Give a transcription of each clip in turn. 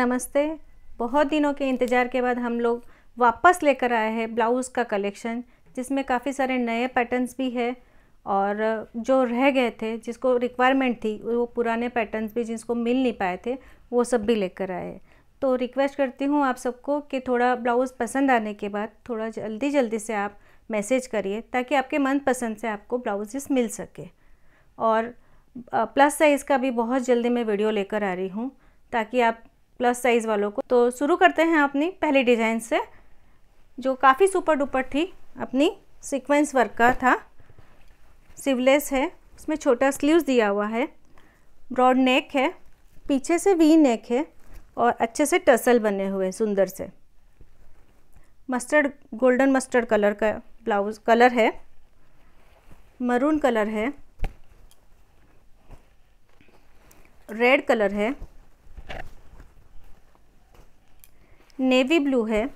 नमस्ते बहुत दिनों के इंतज़ार के बाद हम लोग वापस लेकर आए हैं ब्लाउज़ का कलेक्शन जिसमें काफ़ी सारे नए पैटर्न्स भी है और जो रह गए थे जिसको रिक्वायरमेंट थी वो पुराने पैटर्न्स भी जिसको मिल नहीं पाए थे वो सब भी लेकर आए तो रिक्वेस्ट करती हूँ आप सबको कि थोड़ा ब्लाउज़ पसंद आने के बाद थोड़ा जल्दी जल्दी से आप मैसेज करिए ताकि आपके मनपसंद से आपको ब्लाउजेस मिल सके और प्लस साइज़ का भी बहुत जल्दी मैं वीडियो लेकर आ रही हूँ ताकि आप प्लस साइज़ वालों को तो शुरू करते हैं अपनी पहली डिज़ाइन से जो काफ़ी सुपर डुपर थी अपनी सीक्वेंस वर्क का था सिवलेस है उसमें छोटा स्लीव्स दिया हुआ है ब्रॉड नेक है पीछे से वी नेक है और अच्छे से टसल बने हुए सुंदर से मस्टर्ड गोल्डन मस्टर्ड कलर का ब्लाउज कलर है मरून कलर है रेड कलर है नेवी ब्लू है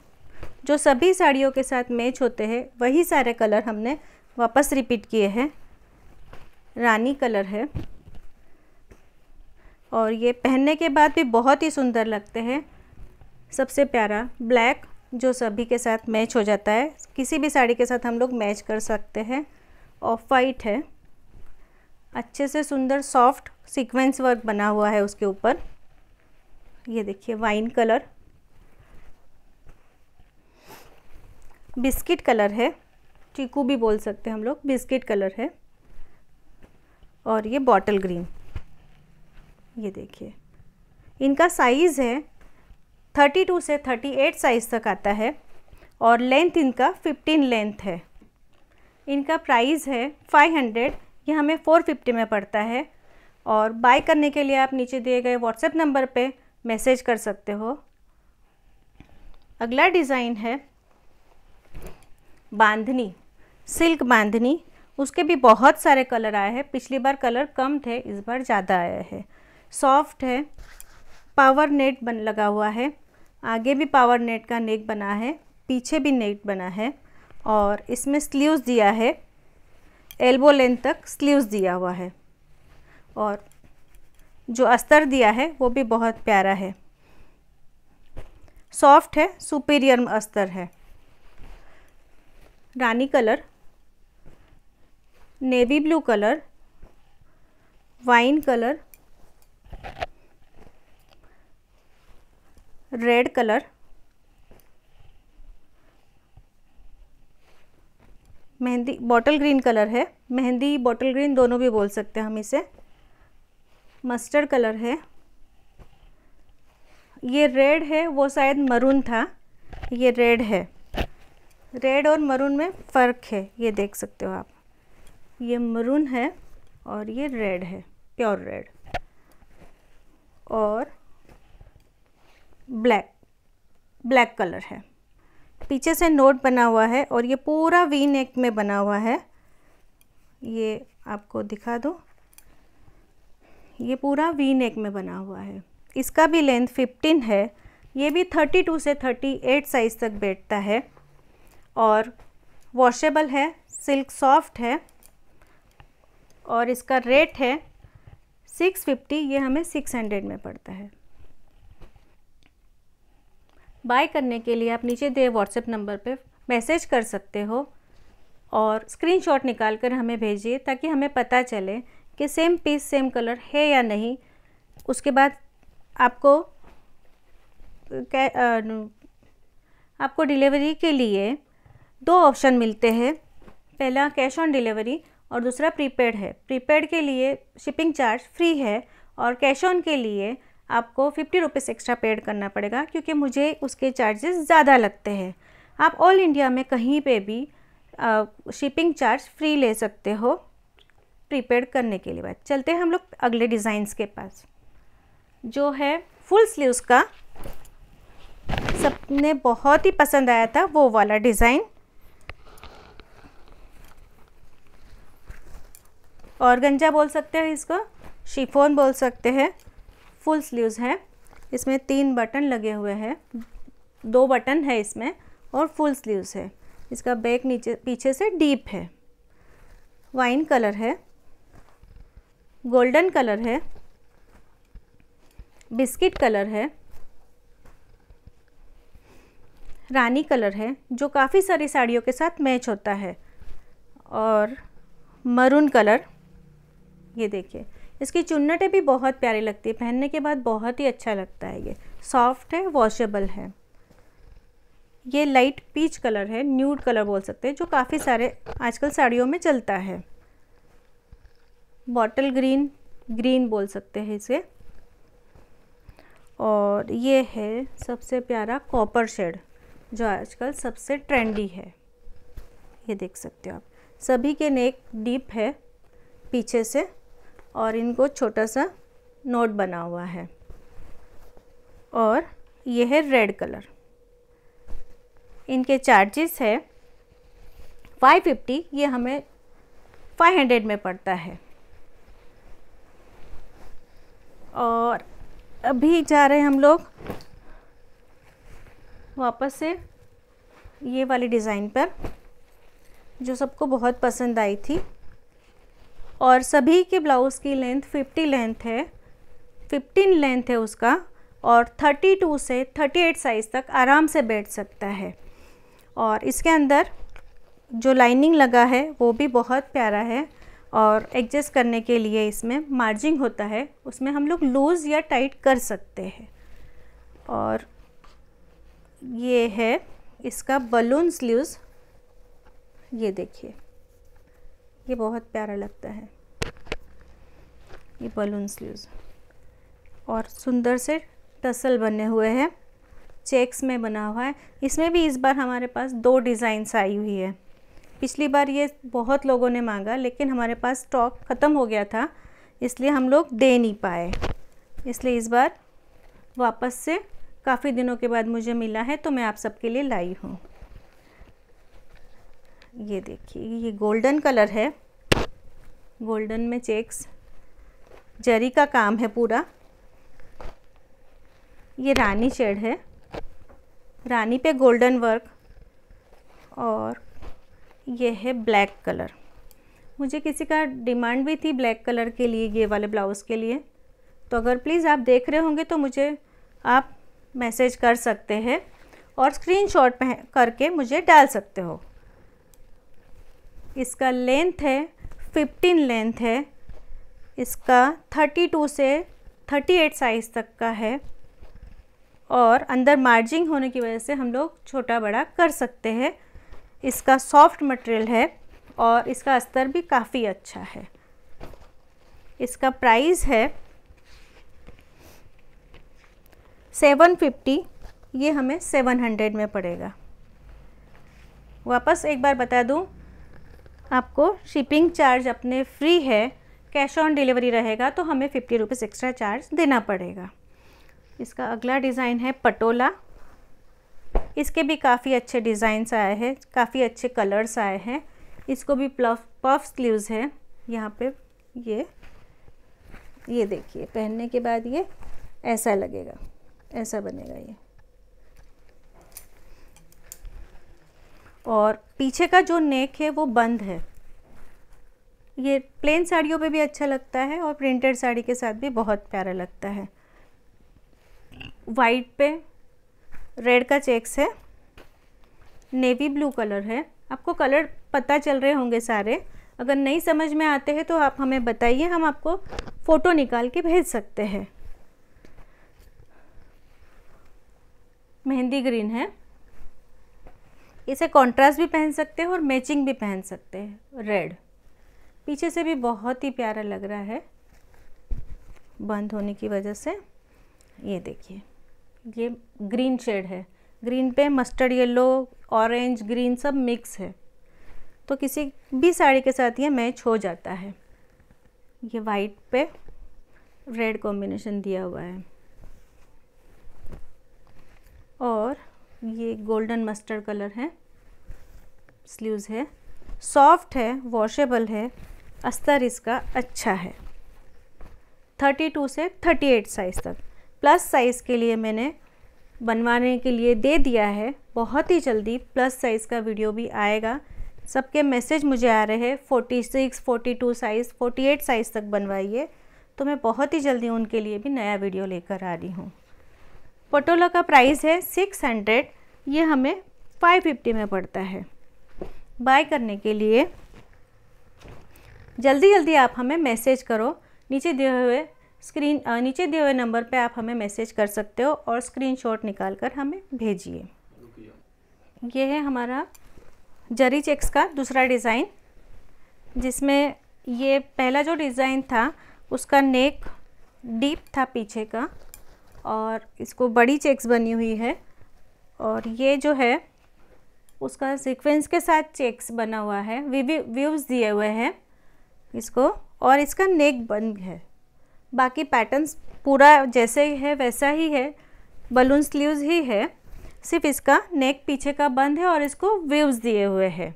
जो सभी साड़ियों के साथ मैच होते हैं वही सारे कलर हमने वापस रिपीट किए हैं रानी कलर है और ये पहनने के बाद भी बहुत ही सुंदर लगते हैं सबसे प्यारा ब्लैक जो सभी के साथ मैच हो जाता है किसी भी साड़ी के साथ हम लोग मैच कर सकते हैं ऑफ वाइट है अच्छे से सुंदर सॉफ्ट सीक्वेंस वर्क बना हुआ है उसके ऊपर ये देखिए वाइन कलर बिस्किट कलर है चीकू भी बोल सकते हैं हम लोग बिस्किट कलर है और ये बॉटल ग्रीन ये देखिए इनका साइज़ है 32 से 38 साइज़ तक आता है और लेंथ इनका 15 लेंथ है इनका प्राइस है 500 ये हमें 450 में पड़ता है और बाय करने के लिए आप नीचे दिए गए व्हाट्सएप नंबर पे मैसेज कर सकते हो अगला डिज़ाइन है बांधनी सिल्क बांधनी उसके भी बहुत सारे कलर आए हैं पिछली बार कलर कम थे इस बार ज़्यादा आए हैं सॉफ्ट है पावर नेट बन लगा हुआ है आगे भी पावर नेट का नेक बना है पीछे भी नेट बना है और इसमें स्लीव्स दिया है एल्बो लेंथ तक स्लीव्स दिया हुआ है और जो अस्तर दिया है वो भी बहुत प्यारा है सॉफ्ट है सुपीरियर अस्तर है रानी colour navy blue colour wine colour red colour मेहंदी बॉटल ग्रीन कलर है मेहंदी बॉटल ग्रीन दोनों भी बोल सकते हैं हम इसे मस्टर्ड कलर है ये रेड है वो शायद मरून था ये रेड है रेड और मरून में फ़र्क है ये देख सकते हो आप ये मरून है और ये रेड है प्योर रेड और ब्लैक ब्लैक कलर है पीछे से नोट बना हुआ है और ये पूरा वी नेक में बना हुआ है ये आपको दिखा दो ये पूरा वी नेक में बना हुआ है इसका भी लेंथ 15 है ये भी 32 से 38 साइज़ तक बैठता है और वॉशेबल है सिल्क सॉफ्ट है और इसका रेट है सिक्स फिफ्टी ये हमें सिक्स हंड्रेड में पड़ता है बाय करने के लिए आप नीचे दिए व्हाट्सएप नंबर पे मैसेज कर सकते हो और स्क्रीनशॉट कर हमें भेजिए ताकि हमें पता चले कि सेम पीस सेम कलर है या नहीं उसके बाद आपको आपको डिलीवरी के लिए दो ऑप्शन मिलते हैं पहला कैश ऑन डिलीवरी और दूसरा प्रीपेड है प्रीपेड के लिए शिपिंग चार्ज फ्री है और कैश ऑन के लिए आपको फिफ्टी रुपीज़ एक्स्ट्रा पेड करना पड़ेगा क्योंकि मुझे उसके चार्जेस ज़्यादा लगते हैं आप ऑल इंडिया में कहीं पे भी आ, शिपिंग चार्ज फ्री ले सकते हो प्रीपेड करने के लिए बात चलते हैं हम लोग अगले डिज़ाइंस के पास जो है फुल स्लीव्स का सबने बहुत ही पसंद आया था वो वाला डिज़ाइन और गंजा बोल सकते हैं इसको शिफोन बोल सकते हैं फुल स्लीव्स हैं इसमें तीन बटन लगे हुए हैं दो बटन है इसमें और फुल स्लीव्स है इसका बैक नीचे पीछे से डीप है वाइन कलर है गोल्डन कलर है बिस्किट कलर है रानी कलर है जो काफ़ी सारी साड़ियों के साथ मैच होता है और मरून कलर ये देखिए इसकी चुन्नटें भी बहुत प्यारी लगती है पहनने के बाद बहुत ही अच्छा लगता है ये सॉफ्ट है वॉशेबल है ये लाइट पीच कलर है न्यूड कलर बोल सकते हैं जो काफ़ी सारे आजकल साड़ियों में चलता है बॉटल ग्रीन ग्रीन बोल सकते हैं इसे और ये है सबसे प्यारा कॉपर शेड जो आजकल सबसे ट्रेंडी है ये देख सकते हो आप सभी के नेक डीप है पीछे से और इनको छोटा सा नोट बना हुआ है और ये है रेड कलर इनके चार्जेस है 550 ये हमें 500 में पड़ता है और अभी जा रहे हैं हम लोग वापस से ये वाली डिज़ाइन पर जो सबको बहुत पसंद आई थी और सभी के ब्लाउज़ की लेंथ 50 लेंथ है 15 लेंथ है उसका और 32 से 38 साइज़ तक आराम से बैठ सकता है और इसके अंदर जो लाइनिंग लगा है वो भी बहुत प्यारा है और एडजस्ट करने के लिए इसमें मार्जिंग होता है उसमें हम लोग लूज़ या टाइट कर सकते हैं और ये है इसका बलून स्लीव्स ये देखिए ये बहुत प्यारा लगता है ये बलून स्लीव्स और सुंदर से टसल बने हुए हैं चेक्स में बना हुआ है इसमें भी इस बार हमारे पास दो डिज़ाइंस आई हुई है पिछली बार ये बहुत लोगों ने मांगा लेकिन हमारे पास स्टॉक ख़त्म हो गया था इसलिए हम लोग दे नहीं पाए इसलिए इस बार वापस से काफ़ी दिनों के बाद मुझे मिला है तो मैं आप सबके लिए लाई हूँ ये देखिए ये गोल्डन कलर है गोल्डन में चेक्स जरी का काम है पूरा ये रानी शेड है रानी पे गोल्डन वर्क और ये है ब्लैक कलर मुझे किसी का डिमांड भी थी ब्लैक कलर के लिए ये वाले ब्लाउज़ के लिए तो अगर प्लीज़ आप देख रहे होंगे तो मुझे आप मैसेज कर सकते हैं और स्क्रीनशॉट करके मुझे डाल सकते हो इसका लेंथ है 15 लेंथ है इसका 32 से 38 साइज़ तक का है और अंदर मार्जिंग होने की वजह से हम लोग छोटा बड़ा कर सकते हैं इसका सॉफ्ट मटेरियल है और इसका अस्तर भी काफ़ी अच्छा है इसका प्राइस है सेवन फिफ्टी ये हमें सेवन हंड्रेड में पड़ेगा वापस एक बार बता दूँ आपको शिपिंग चार्ज अपने फ्री है कैश ऑन डिलीवरी रहेगा तो हमें फिफ्टी रुपीज़ एक्स्ट्रा चार्ज देना पड़ेगा इसका अगला डिज़ाइन है पटोला इसके भी काफ़ी अच्छे डिज़ाइंस आए हैं काफ़ी अच्छे कलर्स आए हैं इसको भी प्लफ पफ स्लीव्स है यहाँ पे ये ये देखिए पहनने के बाद ये ऐसा लगेगा ऐसा बनेगा ये और पीछे का जो नेक है वो बंद है ये प्लेन साड़ियों पे भी अच्छा लगता है और प्रिंटेड साड़ी के साथ भी बहुत प्यारा लगता है वाइट पे रेड का चेक्स है नेवी ब्लू कलर है आपको कलर पता चल रहे होंगे सारे अगर नहीं समझ में आते हैं तो आप हमें बताइए हम आपको फ़ोटो निकाल के भेज सकते हैं मेहंदी ग्रीन है इसे कॉन्ट्रास्ट भी पहन सकते हैं और मैचिंग भी पहन सकते हैं रेड पीछे से भी बहुत ही प्यारा लग रहा है बंद होने की वजह से ये देखिए ये ग्रीन शेड है ग्रीन पे मस्टर्ड येलो ऑरेंज ग्रीन सब मिक्स है तो किसी भी साड़ी के साथ ये मैच हो जाता है ये वाइट पे रेड कॉम्बिनेशन दिया हुआ है और ये गोल्डन मस्टर्ड कलर है स्लीव्स है सॉफ्ट है वॉशेबल है अस्तर इसका अच्छा है 32 से 38 साइज़ तक प्लस साइज़ के लिए मैंने बनवाने के लिए दे दिया है बहुत ही जल्दी प्लस साइज़ का वीडियो भी आएगा सबके मैसेज मुझे आ रहे हैं 46, six two size forty eight size तक बनवाइए तो मैं बहुत ही जल्दी उनके लिए भी नया वीडियो लेकर आ रही हूँ पटोला का प्राइस है सिक्स हंड्रेड ये हमें फाइव फिफ्टी में पड़ता है बाय करने के लिए जल्दी जल्दी आप हमें मैसेज करो नीचे दिए हुए स्क्रीन नीचे दिए हुए नंबर पे आप हमें मैसेज कर सकते हो और स्क्रीनशॉट कर हमें भेजिए यह है हमारा जरी चेक्स का दूसरा डिज़ाइन जिसमें ये पहला जो डिज़ाइन था उसका नेक डीप था पीछे का और इसको बड़ी चेक्स बनी हुई है और ये जो है उसका सीक्वेंस के साथ चेक्स बना हुआ है व्यूज़ दिए हुए हैं इसको और इसका नेक बंद है बाकी पैटर्न्स पूरा जैसे ही है वैसा ही है बलून स्लीव्स ही है सिर्फ इसका नेक पीछे का बंद है और इसको व्यूज़ दिए हुए है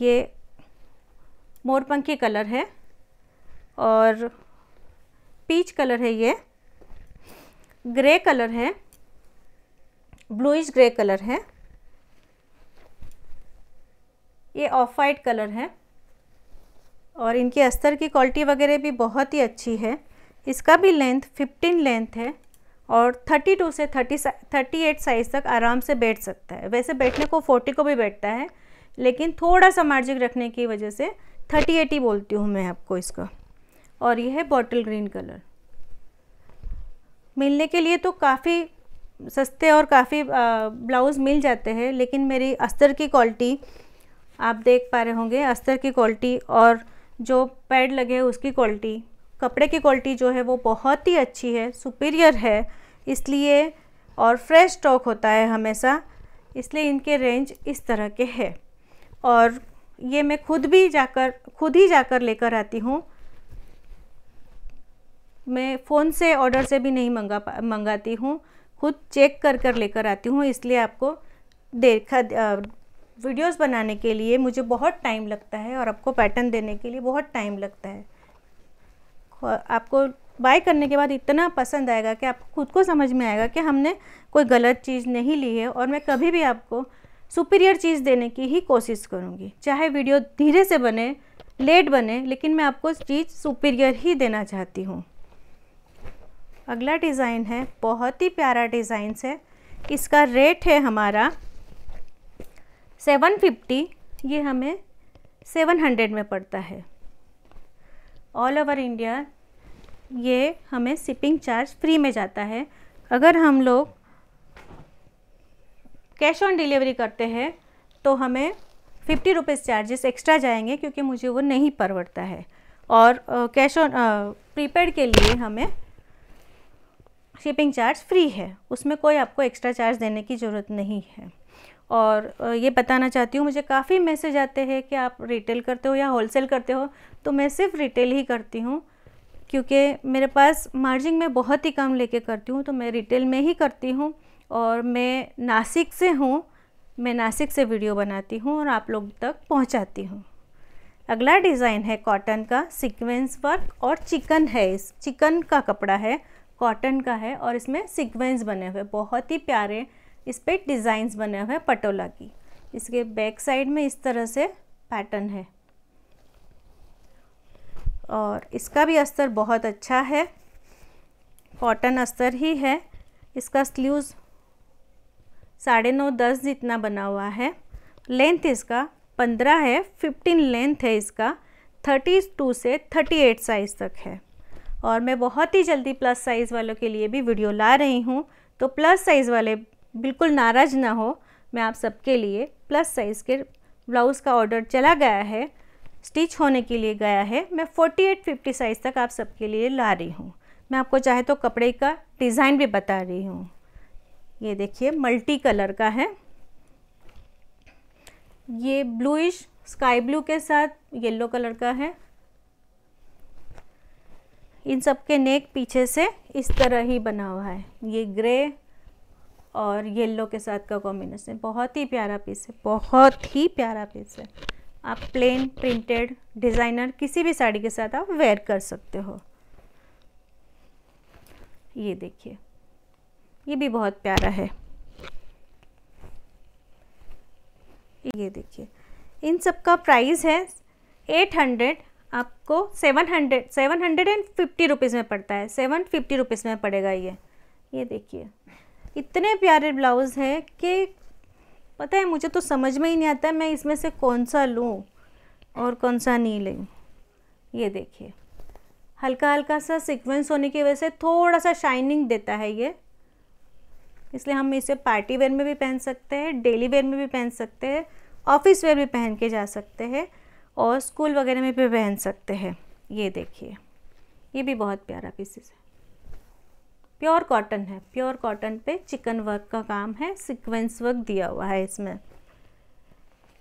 ये मोरपंखी कलर है और पीच कलर है ये ग्रे कलर है ब्लूइश ग्रे कलर है ये ऑफ वाइट कलर है और इनके अस्तर की क्वालिटी वगैरह भी बहुत ही अच्छी है इसका भी लेंथ 15 लेंथ है और 32 से 30 38 साइज़ तक आराम से बैठ सकता है वैसे बैठने को 40 को भी बैठता है लेकिन थोड़ा सा मार्जिन रखने की वजह से 38 ही बोलती हूँ मैं आपको इसका और यह है बॉटल ग्रीन कलर मिलने के लिए तो काफ़ी सस्ते और काफ़ी ब्लाउज़ मिल जाते हैं लेकिन मेरी अस्तर की क्वालिटी आप देख पा रहे होंगे अस्तर की क्वालिटी और जो पैड लगे हैं उसकी क्वालिटी कपड़े की क्वालिटी जो है वो बहुत ही अच्छी है सुपीरियर है इसलिए और फ्रेश स्टॉक होता है हमेशा इसलिए इनके रेंज इस तरह के है और ये मैं खुद भी जाकर खुद ही जाकर लेकर आती हूँ मैं फ़ोन से ऑर्डर से भी नहीं मंगा मंगाती हूँ खुद चेक कर कर लेकर आती हूँ इसलिए आपको देखा वीडियोस बनाने के लिए मुझे बहुत टाइम लगता है और आपको पैटर्न देने के लिए बहुत टाइम लगता है आपको बाय करने के बाद इतना पसंद आएगा कि आप खुद को समझ में आएगा कि हमने कोई गलत चीज़ नहीं ली है और मैं कभी भी आपको सुपीरियर चीज़ देने की ही कोशिश करूँगी चाहे वीडियो धीरे से बने लेट बने लेकिन मैं आपको चीज़ सुपीरियर ही देना चाहती हूँ अगला डिज़ाइन है बहुत ही प्यारा डिज़ाइन है इसका रेट है हमारा सेवन फिफ्टी ये हमें सेवन हंड्रेड में पड़ता है ऑल ओवर इंडिया ये हमें शिपिंग चार्ज फ्री में जाता है अगर हम लोग कैश ऑन डिलीवरी करते हैं तो हमें फिफ्टी रुपीज़ चार्जेस एक्स्ट्रा जाएंगे क्योंकि मुझे वो नहीं परवड़ता है और कैश ऑन प्रीपेड के लिए हमें शिपिंग चार्ज फ्री है उसमें कोई आपको एक्स्ट्रा चार्ज देने की ज़रूरत नहीं है और ये बताना चाहती हूँ मुझे काफ़ी मैसेज आते हैं कि आप रिटेल करते हो या होलसेल करते हो तो मैं सिर्फ रिटेल ही करती हूँ क्योंकि मेरे पास मार्जिन में बहुत ही कम लेके करती हूँ तो मैं रिटेल में ही करती हूँ और मैं नासिक से हूँ मैं नासिक से वीडियो बनाती हूँ और आप लोग तक पहुँचाती हूँ अगला डिज़ाइन है कॉटन का सीक्वेंस वर्क और चिकन है इस चिकन का कपड़ा है कॉटन का है और इसमें सीक्वेंस बने हुए बहुत ही प्यारे इस पर डिज़ाइंस बने हुए पटोला की इसके बैक साइड में इस तरह से पैटर्न है और इसका भी अस्तर बहुत अच्छा है कॉटन अस्तर ही है इसका स्लीव्स साढ़े नौ दस जितना बना हुआ है लेंथ इसका पंद्रह है फिफ्टीन लेंथ है इसका थर्टी टू से थर्टी एट साइज़ तक है और मैं बहुत ही जल्दी प्लस साइज़ वालों के लिए भी वीडियो ला रही हूँ तो प्लस साइज़ वाले बिल्कुल नाराज ना हो मैं आप सबके लिए प्लस साइज़ के ब्लाउज़ का ऑर्डर चला गया है स्टिच होने के लिए गया है मैं 48-50 साइज़ तक आप सबके लिए ला रही हूँ मैं आपको चाहे तो कपड़े का डिज़ाइन भी बता रही हूँ ये देखिए मल्टी कलर का है ये ब्लूइश स्काई ब्लू के साथ येलो कलर का है इन सब के नेक पीछे से इस तरह ही बना हुआ है ये ग्रे और येलो के साथ का कॉम्बिनेशन बहुत ही प्यारा पीस है बहुत ही प्यारा पीस है आप प्लेन प्रिंटेड डिज़ाइनर किसी भी साड़ी के साथ आप वेयर कर सकते हो ये देखिए ये भी बहुत प्यारा है ये देखिए इन सब का प्राइस है एट हंड्रेड आपको seven hundred seven hundred and fifty rupees में पड़ता है सेवन फिफ्टी रुपीज़ में पड़ेगा ये ये देखिए इतने प्यारे ब्लाउज़ हैं कि पता है मुझे तो समझ में ही नहीं आता मैं इसमें से कौन सा लूँ और कौन सा नहीं लूँ ये देखिए हल्का हल्का सा सीक्वेंस होने की वजह से थोड़ा सा शाइनिंग देता है ये इसलिए हम इसे पार्टी वेयर में भी पहन सकते हैं डेली वेयर में भी पहन सकते हैं ऑफिस वेयर भी पहन के जा सकते हैं और स्कूल वगैरह में भी पहन सकते हैं ये देखिए ये भी बहुत प्यारा पीसेस है प्योर कॉटन है प्योर कॉटन पे चिकन वर्क का काम है सीक्वेंस वर्क दिया हुआ है इसमें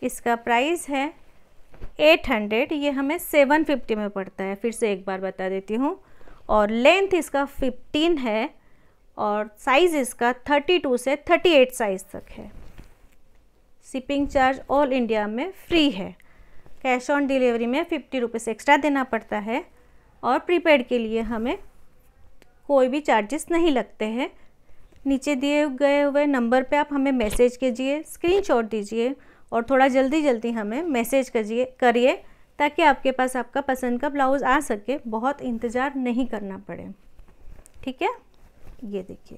इसका प्राइस है एट हंड्रेड ये हमें सेवन फिफ्टी में पड़ता है फिर से एक बार बता देती हूँ और लेंथ इसका फिफ्टीन है और साइज़ इसका थर्टी टू से थर्टी एट साइज़ तक है शिपिंग चार्ज ऑल इंडिया में फ्री है कैश ऑन डिलीवरी में फिफ्टी रुपीज़ एक्स्ट्रा देना पड़ता है और प्रीपेड के लिए हमें कोई भी चार्जेस नहीं लगते हैं नीचे दिए गए हुए नंबर पे आप हमें मैसेज कीजिए स्क्रीनशॉट दीजिए और थोड़ा जल्दी जल्दी हमें मैसेज करिए करिए ताकि आपके पास आपका पसंद का ब्लाउज़ आ सके बहुत इंतज़ार नहीं करना पड़े ठीक है ये देखिए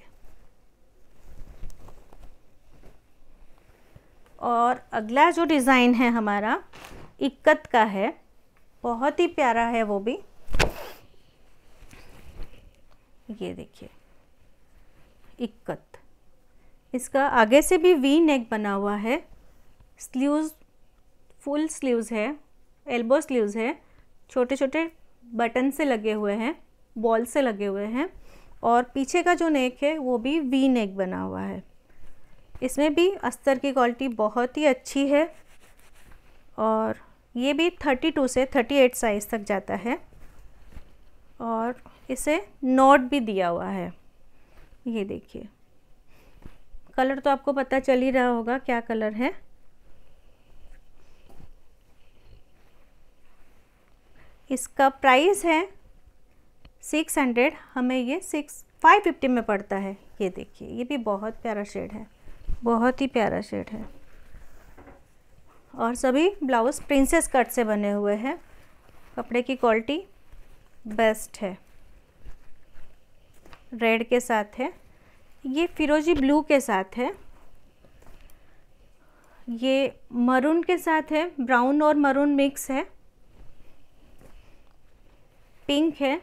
और अगला जो डिज़ाइन है हमारा इक्कत का है बहुत ही प्यारा है वो भी ये देखिए इक्कत इसका आगे से भी वी नेक बना हुआ है स्लीव्स फुल स्लीव्स है एल्बो स्लीव्स है छोटे छोटे बटन से लगे हुए हैं बॉल से लगे हुए हैं और पीछे का जो नेक है वो भी वी नेक बना हुआ है इसमें भी अस्तर की क्वालिटी बहुत ही अच्छी है और ये भी 32 से 38 साइज़ तक जाता है और इसे नोट भी दिया हुआ है ये देखिए कलर तो आपको पता चल ही रहा होगा क्या कलर है इसका प्राइस है सिक्स हंड्रेड हमें ये सिक्स फाइव फिफ्टी में पड़ता है ये देखिए ये भी बहुत प्यारा शेड है बहुत ही प्यारा शेड है और सभी ब्लाउज़ प्रिंसेस कट से बने हुए हैं कपड़े की क्वालिटी बेस्ट है रेड के साथ है ये फिरोजी ब्लू के साथ है ये मरून के साथ है ब्राउन और मरून मिक्स है पिंक है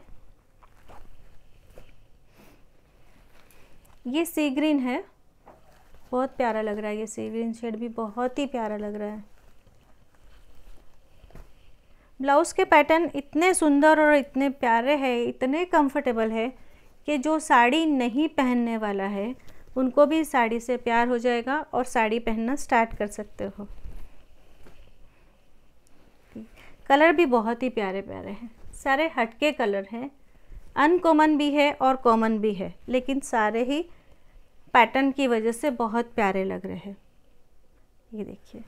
ये सी ग्रीन है बहुत प्यारा लग रहा है ये सी ग्रीन शेड भी बहुत ही प्यारा लग रहा है ब्लाउज़ के पैटर्न इतने सुंदर और इतने प्यारे हैं इतने कंफर्टेबल है कि जो साड़ी नहीं पहनने वाला है उनको भी साड़ी से प्यार हो जाएगा और साड़ी पहनना स्टार्ट कर सकते हो कलर भी बहुत ही प्यारे प्यारे हैं सारे हटके कलर हैं अनकॉमन भी है और कॉमन भी है लेकिन सारे ही पैटर्न की वजह से बहुत प्यारे लग रहे हैं ये देखिए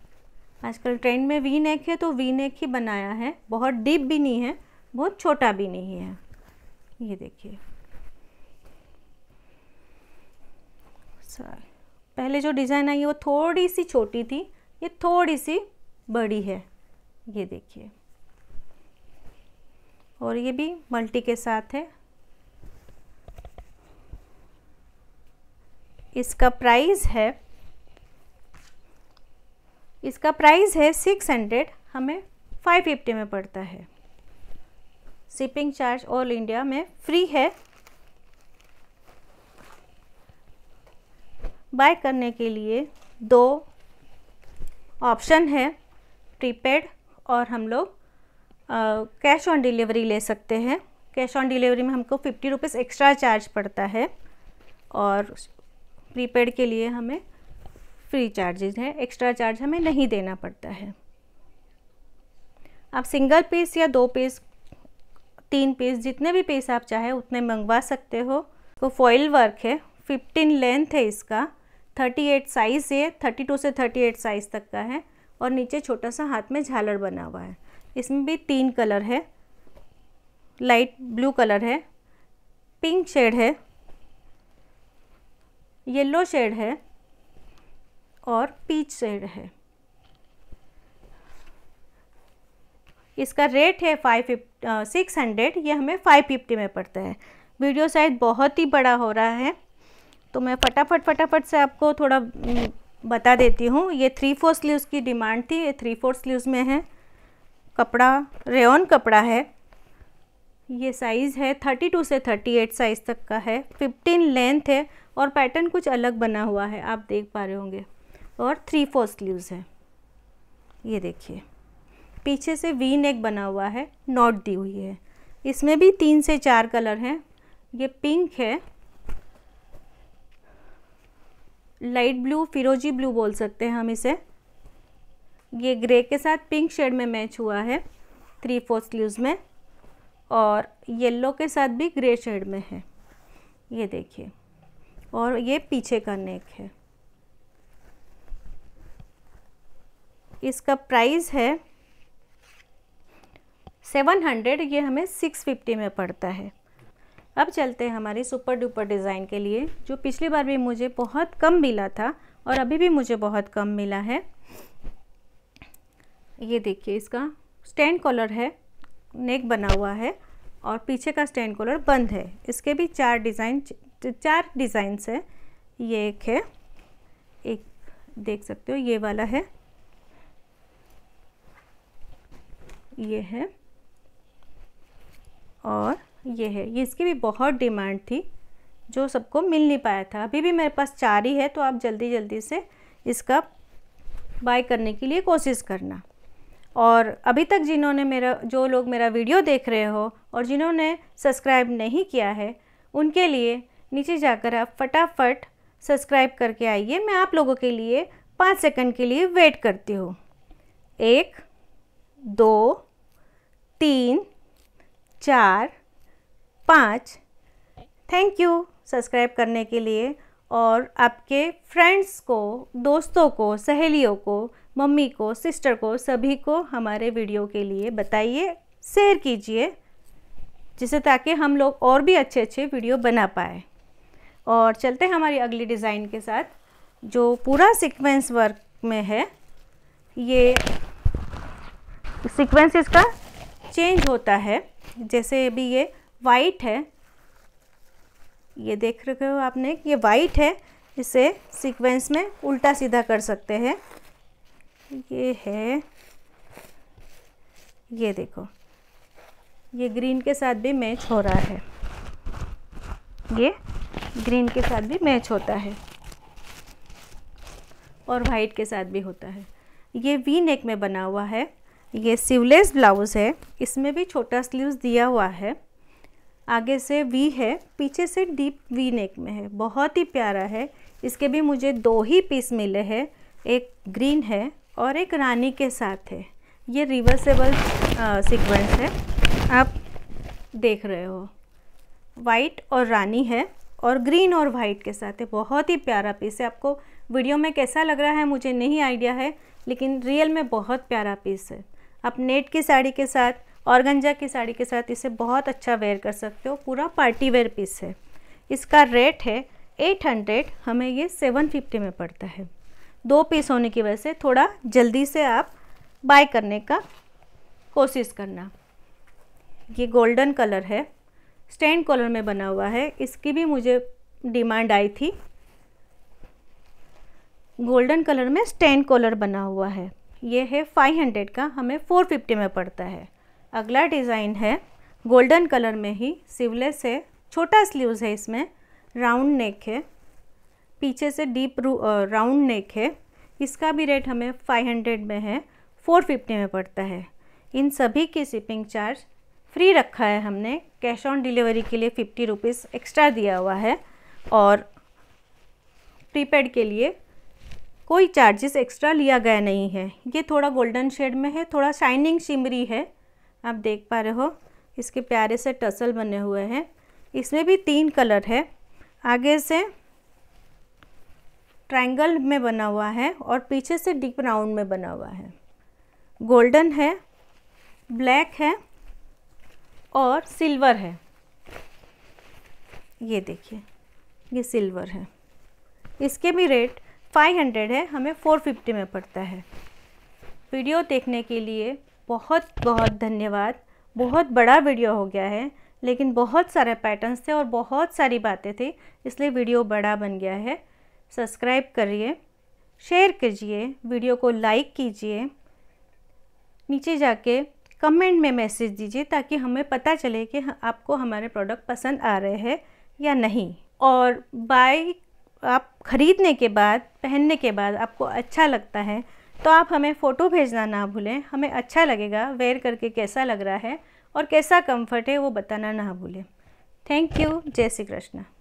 आजकल ट्रेंड में वी नेक है तो वी नेक ही बनाया है बहुत डीप भी नहीं है बहुत छोटा भी नहीं है ये देखिए पहले जो डिज़ाइन आई वो थोड़ी सी छोटी थी ये थोड़ी सी बड़ी है ये देखिए और ये भी मल्टी के साथ है इसका प्राइस है इसका प्राइस है सिक्स हंड्रेड हमें फाइव फिफ्टी में पड़ता है शिपिंग चार्ज ऑल इंडिया में फ्री है बाय करने के लिए दो ऑप्शन है प्रीपेड और हम लोग कैश ऑन डिलीवरी ले सकते हैं कैश ऑन डिलीवरी में हमको फिफ्टी रुपीज़ एक्स्ट्रा चार्ज पड़ता है और प्रीपेड के लिए हमें फ्री चार्जेज हैं एक्स्ट्रा चार्ज हमें नहीं देना पड़ता है आप सिंगल पीस या दो पीस तीन पीस जितने भी पीस आप चाहे उतने मंगवा सकते हो तो फॉइल वर्क है फिफ्टीन लेंथ है इसका थर्टी एट साइज़ है थर्टी टू से थर्टी एट साइज़ तक का है और नीचे छोटा सा हाथ में झालर बना हुआ है इसमें भी तीन कलर है लाइट ब्लू कलर है पिंक शेड है येलो शेड है और पीच शेड है इसका रेट है फाइव सिक्स हंड्रेड ये हमें फाइव फिफ्टी में पड़ता है वीडियो शायद बहुत ही बड़ा हो रहा है तो मैं फटाफट फटाफट से आपको थोड़ा बता देती हूँ ये थ्री फोर स्लीव्स की डिमांड थी ये थ्री फोर स्लीव्स में है कपड़ा रेन कपड़ा है ये साइज़ है थर्टी टू से थर्टी एट साइज़ तक का है फिफ्टीन लेंथ है और पैटर्न कुछ अलग बना हुआ है आप देख पा रहे होंगे और थ्री फोर स्लीव्स है ये देखिए पीछे से वी नेक बना हुआ है नॉट दी हुई है इसमें भी तीन से चार कलर हैं ये पिंक है लाइट ब्लू फिरोजी ब्लू बोल सकते हैं हम इसे ये ग्रे के साथ पिंक शेड में मैच हुआ है थ्री फोर स्लीव्स में और येलो के साथ भी ग्रे शेड में है ये देखिए और ये पीछे का नेक है इसका प्राइस है सेवन हंड्रेड ये हमें सिक्स फिफ्टी में पड़ता है अब चलते हैं हमारी सुपर डुपर डिज़ाइन के लिए जो पिछली बार भी मुझे बहुत कम मिला था और अभी भी मुझे बहुत कम मिला है ये देखिए इसका स्टैंड कॉलर है नेक बना हुआ है और पीछे का स्टैंड कॉलर बंद है इसके भी चार डिज़ाइन चार डिज़ाइंस है ये एक है एक देख सकते हो ये वाला है ये है और ये है ये इसकी भी बहुत डिमांड थी जो सबको मिल नहीं पाया था अभी भी मेरे पास चार ही है तो आप जल्दी जल्दी से इसका बाय करने के लिए कोशिश करना और अभी तक जिन्होंने मेरा जो लोग मेरा वीडियो देख रहे हो और जिन्होंने सब्सक्राइब नहीं किया है उनके लिए नीचे जाकर आप फटाफट सब्सक्राइब करके आइए मैं आप लोगों के लिए पाँच सेकंड के लिए वेट करती हूँ एक दो तीन चार पाँच थैंक यू सब्सक्राइब करने के लिए और आपके फ्रेंड्स को दोस्तों को सहेलियों को मम्मी को सिस्टर को सभी को हमारे वीडियो के लिए बताइए शेयर कीजिए जिससे ताकि हम लोग और भी अच्छे अच्छे वीडियो बना पाए और चलते हैं हमारी अगली डिज़ाइन के साथ जो पूरा सीक्वेंस वर्क में है ये सीक्वेंस इसका चेंज होता है जैसे अभी ये वाइट है ये देख रहे हो आपने ये वाइट है इसे सीक्वेंस में उल्टा सीधा कर सकते हैं ये है ये देखो ये ग्रीन के साथ भी मैच हो रहा है ये ग्रीन के साथ भी मैच होता है और वाइट के साथ भी होता है ये वी नेक में बना हुआ है ये सिवलेस ब्लाउज़ है इसमें भी छोटा स्लीव्स दिया हुआ है आगे से वी है पीछे से डीप वी नेक में है बहुत ही प्यारा है इसके भी मुझे दो ही पीस मिले हैं एक ग्रीन है और एक रानी के साथ है ये रिवर्सेबल सीक्वेंस है आप देख रहे हो वाइट और रानी है और ग्रीन और वाइट के साथ है बहुत ही प्यारा पीस है आपको वीडियो में कैसा लग रहा है मुझे नहीं आइडिया है लेकिन रियल में बहुत प्यारा पीस है आप नेट की साड़ी के साथ औरगंजा की साड़ी के साथ इसे बहुत अच्छा वेयर कर सकते हो पूरा पार्टी वेयर पीस है इसका रेट है 800 हमें ये 750 में पड़ता है दो पीस होने की वजह से थोड़ा जल्दी से आप बाय करने का कोशिश करना ये गोल्डन कलर है स्टैंड कलर में बना हुआ है इसकी भी मुझे डिमांड आई थी गोल्डन कलर में स्टैंड कॉलर बना हुआ है ये है 500 का हमें 450 में पड़ता है अगला डिज़ाइन है गोल्डन कलर में ही सिवलेस है छोटा स्लीव्स है इसमें राउंड नेक है पीछे से डीप राउंड नेक है इसका भी रेट हमें 500 में है 450 में पड़ता है इन सभी के शिपिंग चार्ज फ्री रखा है हमने कैश ऑन डिलीवरी के लिए फिफ्टी रुपीज़ एक्स्ट्रा दिया हुआ है और प्रीपेड के लिए कोई चार्जेस एक्स्ट्रा लिया गया नहीं है ये थोड़ा गोल्डन शेड में है थोड़ा शाइनिंग शिमरी है आप देख पा रहे हो इसके प्यारे से टसल बने हुए हैं इसमें भी तीन कलर है आगे से ट्रायंगल में बना हुआ है और पीछे से डीप राउंड में बना हुआ है गोल्डन है ब्लैक है और सिल्वर है ये देखिए ये सिल्वर है इसके भी रेट 500 है हमें 450 में पड़ता है वीडियो देखने के लिए बहुत बहुत धन्यवाद बहुत बड़ा वीडियो हो गया है लेकिन बहुत सारे पैटर्न्स थे और बहुत सारी बातें थी इसलिए वीडियो बड़ा बन गया है सब्सक्राइब करिए शेयर कीजिए वीडियो को लाइक कीजिए नीचे जाके कमेंट में मैसेज दीजिए ताकि हमें पता चले कि आपको हमारे प्रोडक्ट पसंद आ रहे हैं या नहीं और बाय आप ख़रीदने के बाद पहनने के बाद आपको अच्छा लगता है तो आप हमें फ़ोटो भेजना ना भूलें हमें अच्छा लगेगा वेयर करके कैसा लग रहा है और कैसा कंफर्ट है वो बताना ना भूलें थैंक यू जय श्री कृष्णा